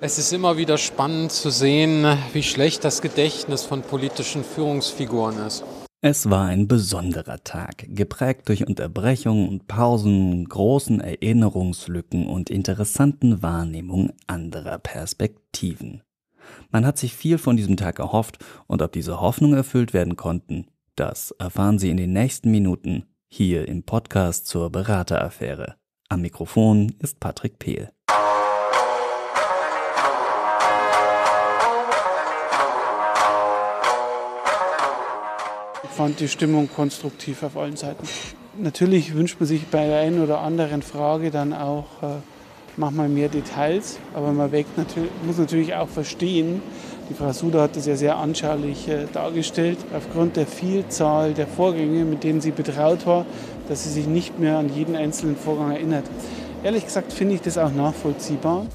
Es ist immer wieder spannend zu sehen, wie schlecht das Gedächtnis von politischen Führungsfiguren ist. Es war ein besonderer Tag, geprägt durch Unterbrechungen und Pausen, großen Erinnerungslücken und interessanten Wahrnehmungen anderer Perspektiven. Man hat sich viel von diesem Tag erhofft und ob diese Hoffnungen erfüllt werden konnten, das erfahren Sie in den nächsten Minuten hier im Podcast zur Berateraffäre. Am Mikrofon ist Patrick Pehl. Ich fand die Stimmung konstruktiv auf allen Seiten. Natürlich wünscht man sich bei der einen oder anderen Frage dann auch äh, manchmal mehr Details, aber man natürlich, muss natürlich auch verstehen, die Frau Suda hat das ja sehr anschaulich äh, dargestellt, aufgrund der Vielzahl der Vorgänge, mit denen sie betraut war, dass sie sich nicht mehr an jeden einzelnen Vorgang erinnert. Ehrlich gesagt finde ich das auch nachvollziehbar.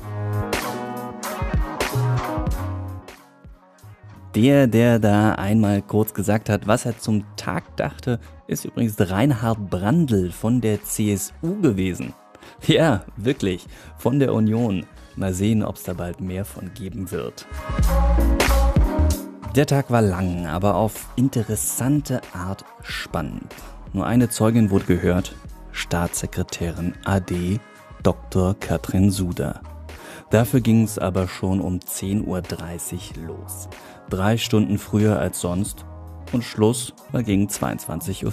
Der, der da einmal kurz gesagt hat, was er zum Tag dachte, ist übrigens Reinhard Brandl von der CSU gewesen. Ja, wirklich, von der Union. Mal sehen, ob es da bald mehr von geben wird. Der Tag war lang, aber auf interessante Art spannend. Nur eine Zeugin wurde gehört, Staatssekretärin AD Dr. Katrin Suda. Dafür ging es aber schon um 10.30 Uhr los drei Stunden früher als sonst und Schluss war gegen 22.40 Uhr,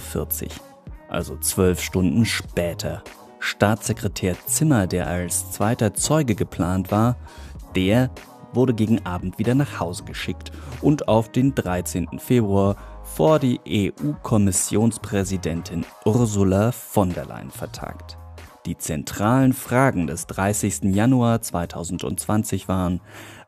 also zwölf Stunden später. Staatssekretär Zimmer, der als zweiter Zeuge geplant war, der wurde gegen Abend wieder nach Hause geschickt und auf den 13. Februar vor die EU-Kommissionspräsidentin Ursula von der Leyen vertagt. Die zentralen Fragen des 30. Januar 2020 waren,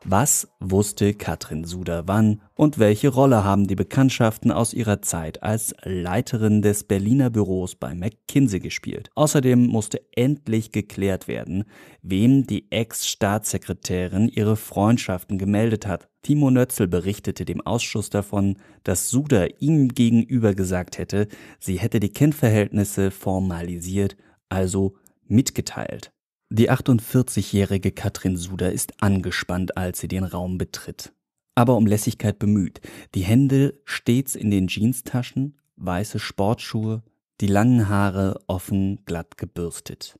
was wusste Katrin Suder wann und welche Rolle haben die Bekanntschaften aus ihrer Zeit als Leiterin des Berliner Büros bei McKinsey gespielt? Außerdem musste endlich geklärt werden, wem die Ex-Staatssekretärin ihre Freundschaften gemeldet hat. Timo Nötzel berichtete dem Ausschuss davon, dass Suder ihm gegenüber gesagt hätte, sie hätte die Kennverhältnisse formalisiert, also mitgeteilt. Die 48-jährige Katrin Suder ist angespannt, als sie den Raum betritt. Aber um Lässigkeit bemüht. Die Hände stets in den Jeanstaschen, weiße Sportschuhe, die langen Haare offen glatt gebürstet.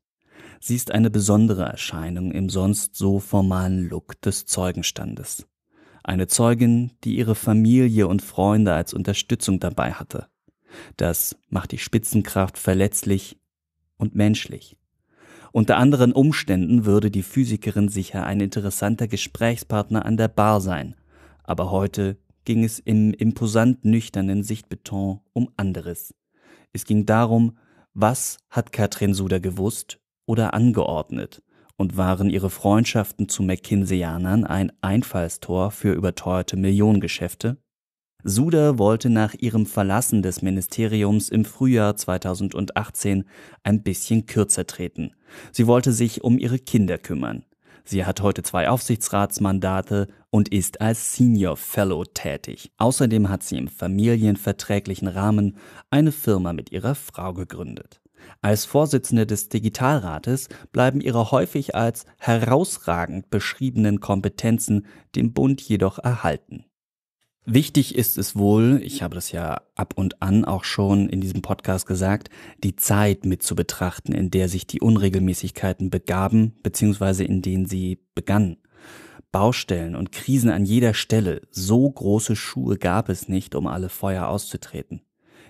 Sie ist eine besondere Erscheinung im sonst so formalen Look des Zeugenstandes. Eine Zeugin, die ihre Familie und Freunde als Unterstützung dabei hatte. Das macht die Spitzenkraft verletzlich und menschlich. Unter anderen Umständen würde die Physikerin sicher ein interessanter Gesprächspartner an der Bar sein, aber heute ging es im imposant nüchternen Sichtbeton um anderes. Es ging darum, was hat Katrin Suda gewusst oder angeordnet und waren ihre Freundschaften zu McKinseyanern ein Einfallstor für überteuerte Millionengeschäfte? Suda wollte nach ihrem Verlassen des Ministeriums im Frühjahr 2018 ein bisschen kürzer treten. Sie wollte sich um ihre Kinder kümmern. Sie hat heute zwei Aufsichtsratsmandate und ist als Senior Fellow tätig. Außerdem hat sie im familienverträglichen Rahmen eine Firma mit ihrer Frau gegründet. Als Vorsitzende des Digitalrates bleiben ihre häufig als herausragend beschriebenen Kompetenzen dem Bund jedoch erhalten. Wichtig ist es wohl, ich habe das ja ab und an auch schon in diesem Podcast gesagt, die Zeit mit zu betrachten, in der sich die Unregelmäßigkeiten begaben, beziehungsweise in denen sie begannen. Baustellen und Krisen an jeder Stelle, so große Schuhe gab es nicht, um alle Feuer auszutreten.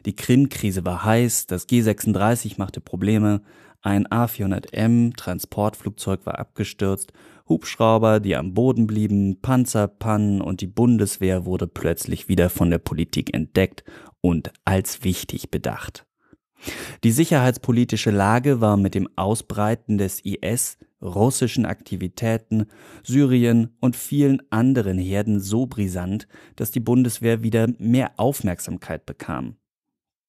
Die Krim-Krise war heiß, das G36 machte Probleme, ein A400M Transportflugzeug war abgestürzt, Hubschrauber, die am Boden blieben, Panzerpannen und die Bundeswehr wurde plötzlich wieder von der Politik entdeckt und als wichtig bedacht. Die sicherheitspolitische Lage war mit dem Ausbreiten des IS, russischen Aktivitäten, Syrien und vielen anderen Herden so brisant, dass die Bundeswehr wieder mehr Aufmerksamkeit bekam.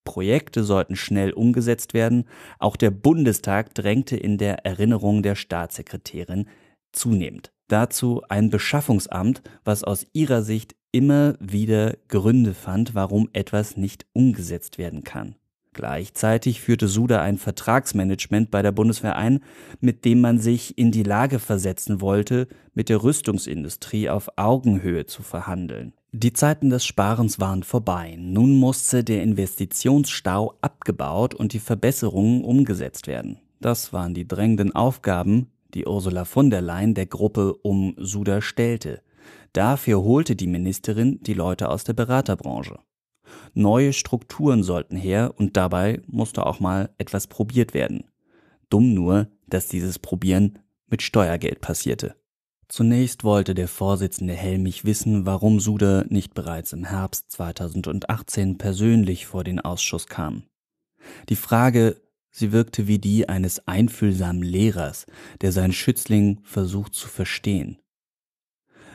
Projekte sollten schnell umgesetzt werden. Auch der Bundestag drängte in der Erinnerung der Staatssekretärin zunehmend. Dazu ein Beschaffungsamt, was aus ihrer Sicht immer wieder Gründe fand, warum etwas nicht umgesetzt werden kann. Gleichzeitig führte Suda ein Vertragsmanagement bei der Bundeswehr ein, mit dem man sich in die Lage versetzen wollte, mit der Rüstungsindustrie auf Augenhöhe zu verhandeln. Die Zeiten des Sparens waren vorbei. Nun musste der Investitionsstau abgebaut und die Verbesserungen umgesetzt werden. Das waren die drängenden Aufgaben, die Ursula von der Leyen der Gruppe um Suda stellte. Dafür holte die Ministerin die Leute aus der Beraterbranche. Neue Strukturen sollten her und dabei musste auch mal etwas probiert werden. Dumm nur, dass dieses Probieren mit Steuergeld passierte. Zunächst wollte der Vorsitzende Helmich wissen, warum Suder nicht bereits im Herbst 2018 persönlich vor den Ausschuss kam. Die Frage, sie wirkte wie die eines einfühlsamen Lehrers, der seinen Schützling versucht zu verstehen.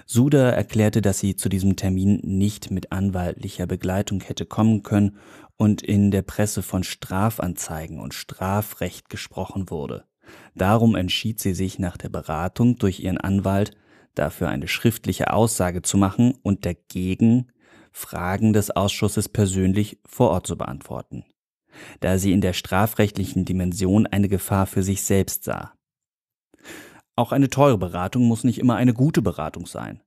Suder erklärte, dass sie zu diesem Termin nicht mit anwaltlicher Begleitung hätte kommen können und in der Presse von Strafanzeigen und Strafrecht gesprochen wurde. Darum entschied sie sich nach der Beratung durch ihren Anwalt, dafür eine schriftliche Aussage zu machen und dagegen Fragen des Ausschusses persönlich vor Ort zu beantworten, da sie in der strafrechtlichen Dimension eine Gefahr für sich selbst sah. Auch eine teure Beratung muss nicht immer eine gute Beratung sein.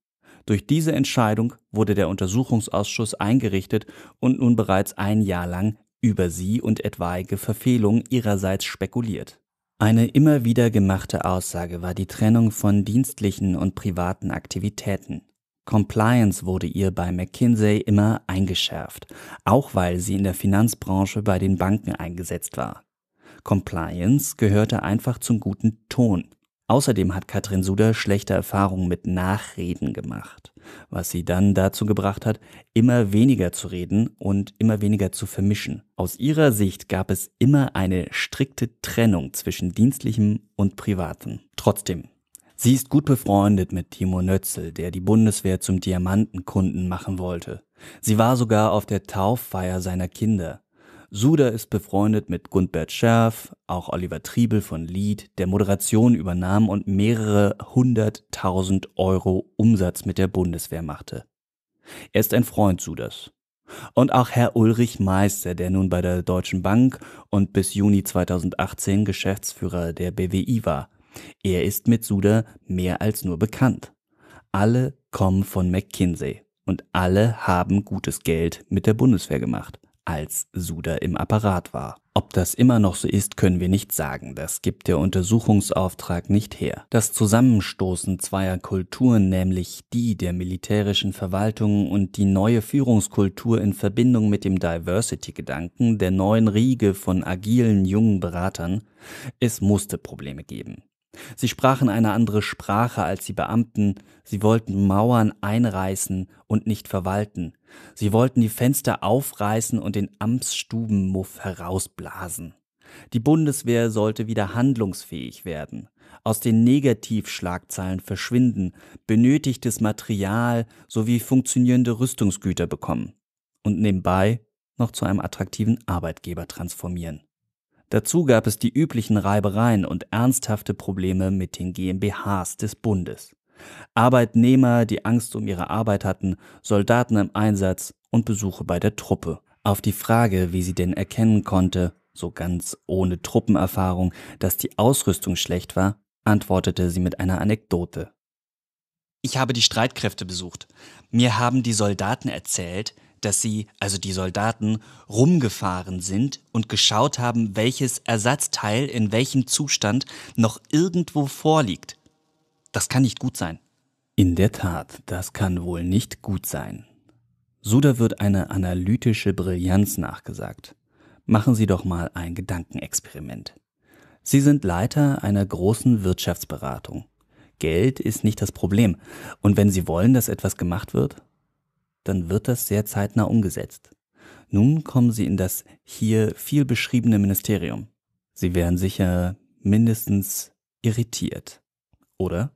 Durch diese Entscheidung wurde der Untersuchungsausschuss eingerichtet und nun bereits ein Jahr lang über sie und etwaige Verfehlungen ihrerseits spekuliert. Eine immer wieder gemachte Aussage war die Trennung von dienstlichen und privaten Aktivitäten. Compliance wurde ihr bei McKinsey immer eingeschärft, auch weil sie in der Finanzbranche bei den Banken eingesetzt war. Compliance gehörte einfach zum guten Ton. Außerdem hat Katrin Suder schlechte Erfahrungen mit Nachreden gemacht, was sie dann dazu gebracht hat, immer weniger zu reden und immer weniger zu vermischen. Aus ihrer Sicht gab es immer eine strikte Trennung zwischen dienstlichem und privatem. Trotzdem, Sie ist gut befreundet mit Timo Nötzel, der die Bundeswehr zum Diamantenkunden machen wollte. Sie war sogar auf der Tauffeier seiner Kinder. Suda ist befreundet mit Gundbert Scherf, auch Oliver Triebel von Lied, der Moderation übernahm und mehrere hunderttausend Euro Umsatz mit der Bundeswehr machte. Er ist ein Freund Sudas. Und auch Herr Ulrich Meister, der nun bei der Deutschen Bank und bis Juni 2018 Geschäftsführer der BWI war. Er ist mit Suda mehr als nur bekannt. Alle kommen von McKinsey und alle haben gutes Geld mit der Bundeswehr gemacht als Suda im Apparat war. Ob das immer noch so ist, können wir nicht sagen. Das gibt der Untersuchungsauftrag nicht her. Das Zusammenstoßen zweier Kulturen, nämlich die der militärischen Verwaltung und die neue Führungskultur in Verbindung mit dem Diversity-Gedanken der neuen Riege von agilen jungen Beratern, es musste Probleme geben. Sie sprachen eine andere Sprache als die Beamten, sie wollten Mauern einreißen und nicht verwalten, sie wollten die Fenster aufreißen und den Amtsstubenmuff herausblasen. Die Bundeswehr sollte wieder handlungsfähig werden, aus den Negativschlagzeilen verschwinden, benötigtes Material sowie funktionierende Rüstungsgüter bekommen und nebenbei noch zu einem attraktiven Arbeitgeber transformieren. Dazu gab es die üblichen Reibereien und ernsthafte Probleme mit den GmbHs des Bundes. Arbeitnehmer, die Angst um ihre Arbeit hatten, Soldaten im Einsatz und Besuche bei der Truppe. Auf die Frage, wie sie denn erkennen konnte, so ganz ohne Truppenerfahrung, dass die Ausrüstung schlecht war, antwortete sie mit einer Anekdote. Ich habe die Streitkräfte besucht. Mir haben die Soldaten erzählt, dass sie, also die Soldaten, rumgefahren sind und geschaut haben, welches Ersatzteil in welchem Zustand noch irgendwo vorliegt. Das kann nicht gut sein. In der Tat, das kann wohl nicht gut sein. Suda wird eine analytische Brillanz nachgesagt. Machen Sie doch mal ein Gedankenexperiment. Sie sind Leiter einer großen Wirtschaftsberatung. Geld ist nicht das Problem. Und wenn Sie wollen, dass etwas gemacht wird, dann wird das sehr zeitnah umgesetzt. Nun kommen Sie in das hier viel beschriebene Ministerium. Sie wären sicher mindestens irritiert, oder?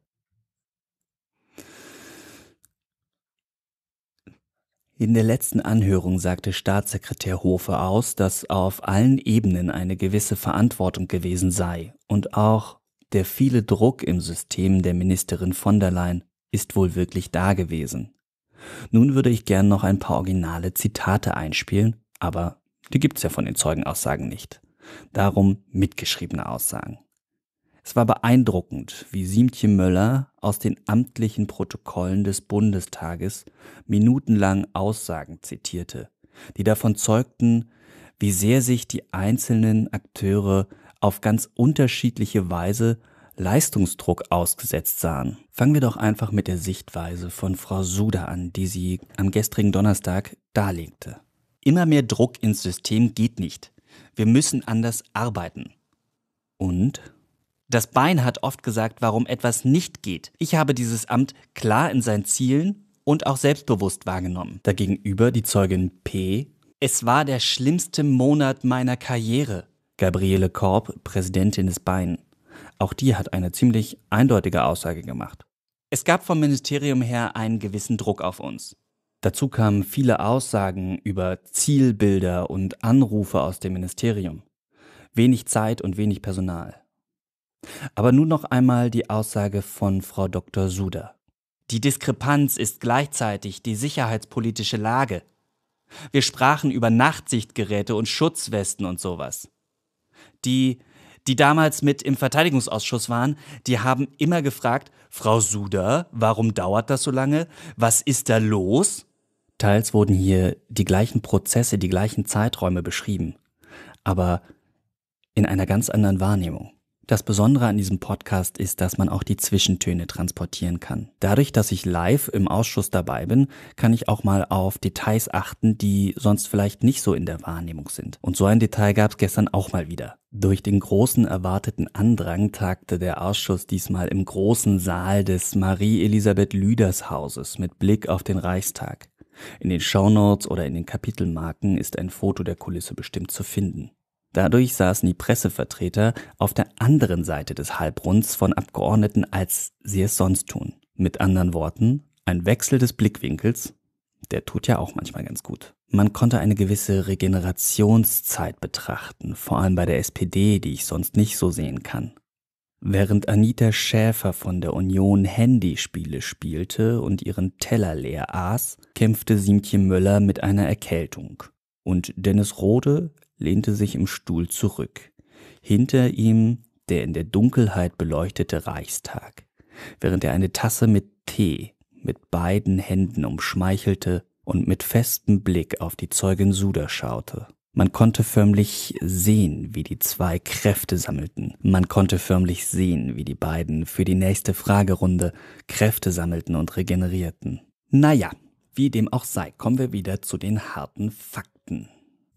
In der letzten Anhörung sagte Staatssekretär Hofe aus, dass auf allen Ebenen eine gewisse Verantwortung gewesen sei und auch der viele Druck im System der Ministerin von der Leyen ist wohl wirklich da gewesen. Nun würde ich gern noch ein paar originale Zitate einspielen, aber die gibt's ja von den Zeugenaussagen nicht. Darum mitgeschriebene Aussagen. Es war beeindruckend, wie Siemtje Möller aus den amtlichen Protokollen des Bundestages minutenlang Aussagen zitierte, die davon zeugten, wie sehr sich die einzelnen Akteure auf ganz unterschiedliche Weise Leistungsdruck ausgesetzt sahen. Fangen wir doch einfach mit der Sichtweise von Frau Suda an, die sie am gestrigen Donnerstag darlegte. Immer mehr Druck ins System geht nicht. Wir müssen anders arbeiten. Und? Das Bein hat oft gesagt, warum etwas nicht geht. Ich habe dieses Amt klar in seinen Zielen und auch selbstbewusst wahrgenommen. Dagegenüber die Zeugin P. Es war der schlimmste Monat meiner Karriere. Gabriele Korb, Präsidentin des Bein. Auch die hat eine ziemlich eindeutige Aussage gemacht. Es gab vom Ministerium her einen gewissen Druck auf uns. Dazu kamen viele Aussagen über Zielbilder und Anrufe aus dem Ministerium. Wenig Zeit und wenig Personal. Aber nun noch einmal die Aussage von Frau Dr. Suda. Die Diskrepanz ist gleichzeitig die sicherheitspolitische Lage. Wir sprachen über Nachtsichtgeräte und Schutzwesten und sowas. Die die damals mit im Verteidigungsausschuss waren, die haben immer gefragt, Frau Suder, warum dauert das so lange? Was ist da los? Teils wurden hier die gleichen Prozesse, die gleichen Zeiträume beschrieben, aber in einer ganz anderen Wahrnehmung. Das Besondere an diesem Podcast ist, dass man auch die Zwischentöne transportieren kann. Dadurch, dass ich live im Ausschuss dabei bin, kann ich auch mal auf Details achten, die sonst vielleicht nicht so in der Wahrnehmung sind. Und so ein Detail gab es gestern auch mal wieder. Durch den großen erwarteten Andrang tagte der Ausschuss diesmal im großen Saal des Marie-Elisabeth-Lüders-Hauses mit Blick auf den Reichstag. In den Shownotes oder in den Kapitelmarken ist ein Foto der Kulisse bestimmt zu finden. Dadurch saßen die Pressevertreter auf der anderen Seite des Halbrunds von Abgeordneten, als sie es sonst tun. Mit anderen Worten, ein Wechsel des Blickwinkels, der tut ja auch manchmal ganz gut. Man konnte eine gewisse Regenerationszeit betrachten, vor allem bei der SPD, die ich sonst nicht so sehen kann. Während Anita Schäfer von der Union Handyspiele spielte und ihren Teller leer aß, kämpfte Siemtje Möller mit einer Erkältung. Und Dennis Rode lehnte sich im Stuhl zurück. Hinter ihm der in der Dunkelheit beleuchtete Reichstag, während er eine Tasse mit Tee mit beiden Händen umschmeichelte und mit festem Blick auf die Zeugin Suda schaute. Man konnte förmlich sehen, wie die zwei Kräfte sammelten. Man konnte förmlich sehen, wie die beiden für die nächste Fragerunde Kräfte sammelten und regenerierten. Naja, wie dem auch sei, kommen wir wieder zu den harten Fakten.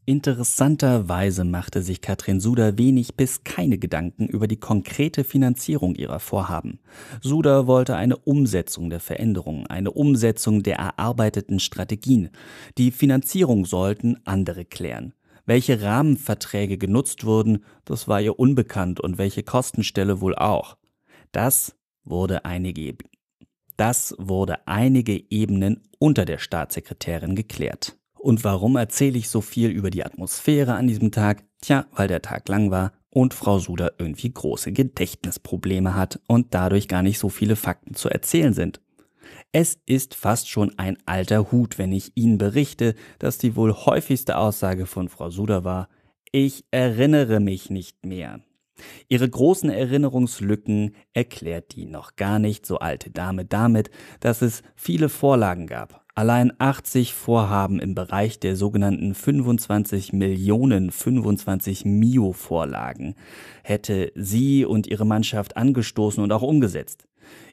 Interessanterweise machte sich Katrin Suda wenig bis keine Gedanken über die konkrete Finanzierung ihrer Vorhaben. Suda wollte eine Umsetzung der Veränderungen, eine Umsetzung der erarbeiteten Strategien. Die Finanzierung sollten andere klären. Welche Rahmenverträge genutzt wurden, das war ihr unbekannt und welche Kostenstelle wohl auch. Das wurde einige, e-, das wurde einige Ebenen unter der Staatssekretärin geklärt. Und warum erzähle ich so viel über die Atmosphäre an diesem Tag? Tja, weil der Tag lang war und Frau Suder irgendwie große Gedächtnisprobleme hat und dadurch gar nicht so viele Fakten zu erzählen sind. Es ist fast schon ein alter Hut, wenn ich Ihnen berichte, dass die wohl häufigste Aussage von Frau Suder war, ich erinnere mich nicht mehr. Ihre großen Erinnerungslücken erklärt die noch gar nicht so alte Dame damit, dass es viele Vorlagen gab Allein 80 Vorhaben im Bereich der sogenannten 25 Millionen 25 Mio-Vorlagen hätte sie und ihre Mannschaft angestoßen und auch umgesetzt.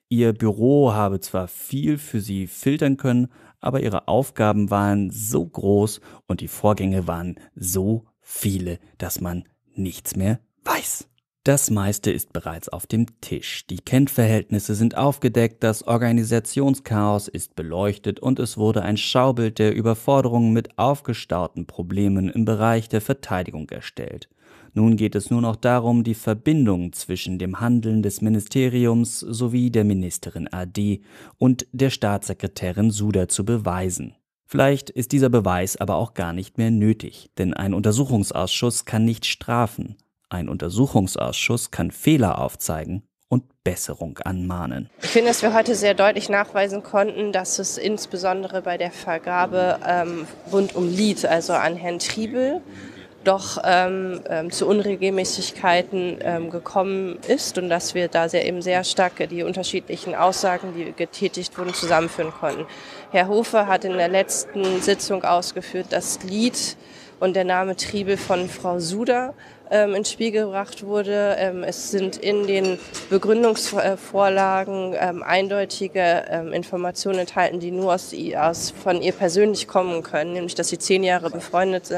Ihr Büro habe zwar viel für sie filtern können, aber ihre Aufgaben waren so groß und die Vorgänge waren so viele, dass man nichts mehr weiß. Das meiste ist bereits auf dem Tisch. Die Kennverhältnisse sind aufgedeckt, das Organisationschaos ist beleuchtet und es wurde ein Schaubild der Überforderung mit aufgestauten Problemen im Bereich der Verteidigung erstellt. Nun geht es nur noch darum, die Verbindung zwischen dem Handeln des Ministeriums sowie der Ministerin AD und der Staatssekretärin Suda zu beweisen. Vielleicht ist dieser Beweis aber auch gar nicht mehr nötig, denn ein Untersuchungsausschuss kann nicht strafen, ein Untersuchungsausschuss kann Fehler aufzeigen und Besserung anmahnen. Ich finde, dass wir heute sehr deutlich nachweisen konnten, dass es insbesondere bei der Vergabe ähm, rund um Lied, also an Herrn Triebel, doch ähm, ähm, zu Unregelmäßigkeiten ähm, gekommen ist und dass wir da sehr eben sehr stark die unterschiedlichen Aussagen, die getätigt wurden, zusammenführen konnten. Herr Hofer hat in der letzten Sitzung ausgeführt, dass Lied und der Name Triebel von Frau Suda ähm, ins Spiel gebracht wurde. Ähm, es sind in den Begründungsvorlagen ähm, eindeutige ähm, Informationen enthalten, die nur aus, aus, von ihr persönlich kommen können, nämlich dass sie zehn Jahre befreundet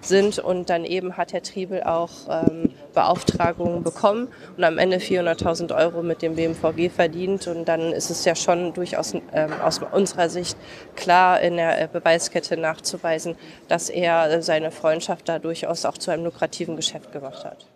sind und dann eben hat Herr Triebel auch ähm, Beauftragungen bekommen und am Ende 400.000 Euro mit dem BMVG verdient und dann ist es ja schon durchaus ähm, aus unserer Sicht klar in der äh, Beweiskette nachzuweisen, dass er äh, seine Freundschaft da durchaus auch zu einem lukrativen Geschäft gemacht hat.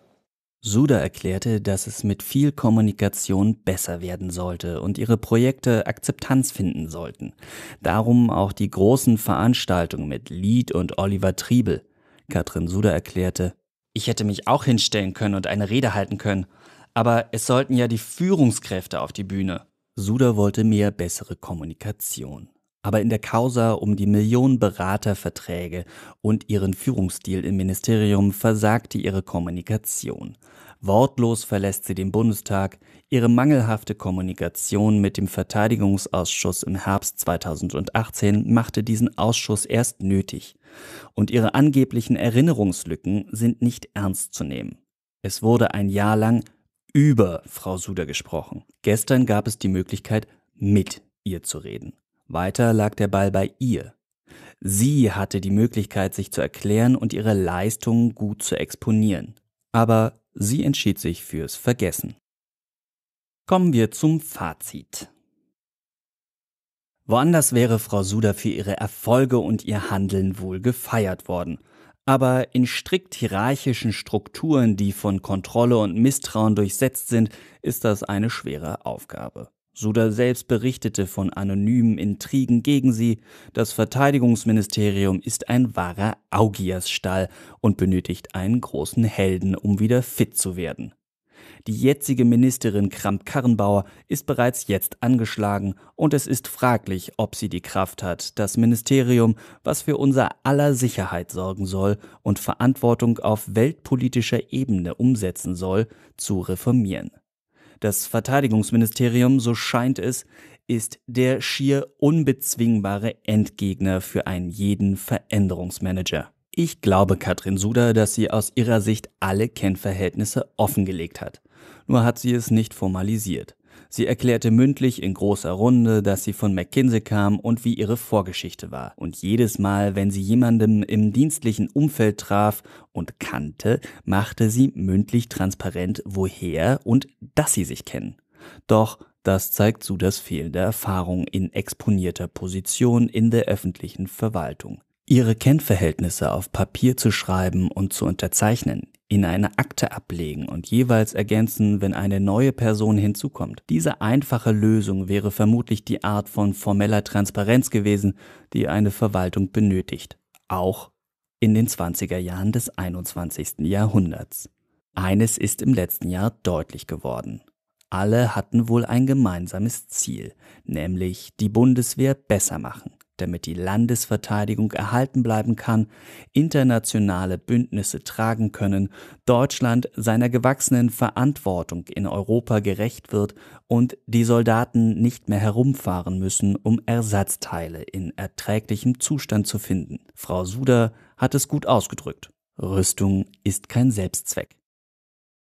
Suda erklärte, dass es mit viel Kommunikation besser werden sollte und ihre Projekte Akzeptanz finden sollten. Darum auch die großen Veranstaltungen mit Lied und Oliver Triebel. Katrin Suda erklärte, ich hätte mich auch hinstellen können und eine Rede halten können, aber es sollten ja die Führungskräfte auf die Bühne. Suda wollte mehr bessere Kommunikation. Aber in der Causa um die Millionen Beraterverträge und ihren Führungsstil im Ministerium versagte ihre Kommunikation. Wortlos verlässt sie den Bundestag. Ihre mangelhafte Kommunikation mit dem Verteidigungsausschuss im Herbst 2018 machte diesen Ausschuss erst nötig. Und ihre angeblichen Erinnerungslücken sind nicht ernst zu nehmen. Es wurde ein Jahr lang über Frau Suder gesprochen. Gestern gab es die Möglichkeit, mit ihr zu reden. Weiter lag der Ball bei ihr. Sie hatte die Möglichkeit, sich zu erklären und ihre Leistungen gut zu exponieren. Aber sie entschied sich fürs Vergessen. Kommen wir zum Fazit. Woanders wäre Frau Suda für ihre Erfolge und ihr Handeln wohl gefeiert worden. Aber in strikt hierarchischen Strukturen, die von Kontrolle und Misstrauen durchsetzt sind, ist das eine schwere Aufgabe. Suda selbst berichtete von anonymen Intrigen gegen sie. Das Verteidigungsministerium ist ein wahrer Augiasstall und benötigt einen großen Helden, um wieder fit zu werden. Die jetzige Ministerin Kramp-Karrenbauer ist bereits jetzt angeschlagen und es ist fraglich, ob sie die Kraft hat, das Ministerium, was für unser aller Sicherheit sorgen soll und Verantwortung auf weltpolitischer Ebene umsetzen soll, zu reformieren. Das Verteidigungsministerium, so scheint es, ist der schier unbezwingbare Endgegner für einen jeden Veränderungsmanager. Ich glaube Katrin Suder, dass sie aus ihrer Sicht alle Kennverhältnisse offengelegt hat. Nur hat sie es nicht formalisiert. Sie erklärte mündlich in großer Runde, dass sie von McKinsey kam und wie ihre Vorgeschichte war. Und jedes Mal, wenn sie jemandem im dienstlichen Umfeld traf und kannte, machte sie mündlich transparent, woher und dass sie sich kennen. Doch das zeigt zu das Fehlen der Erfahrung in exponierter Position in der öffentlichen Verwaltung. Ihre Kennverhältnisse auf Papier zu schreiben und zu unterzeichnen, in eine Akte ablegen und jeweils ergänzen, wenn eine neue Person hinzukommt. Diese einfache Lösung wäre vermutlich die Art von formeller Transparenz gewesen, die eine Verwaltung benötigt, auch in den 20er Jahren des 21. Jahrhunderts. Eines ist im letzten Jahr deutlich geworden. Alle hatten wohl ein gemeinsames Ziel, nämlich die Bundeswehr besser machen damit die Landesverteidigung erhalten bleiben kann, internationale Bündnisse tragen können, Deutschland seiner gewachsenen Verantwortung in Europa gerecht wird und die Soldaten nicht mehr herumfahren müssen, um Ersatzteile in erträglichem Zustand zu finden. Frau Suder hat es gut ausgedrückt. Rüstung ist kein Selbstzweck.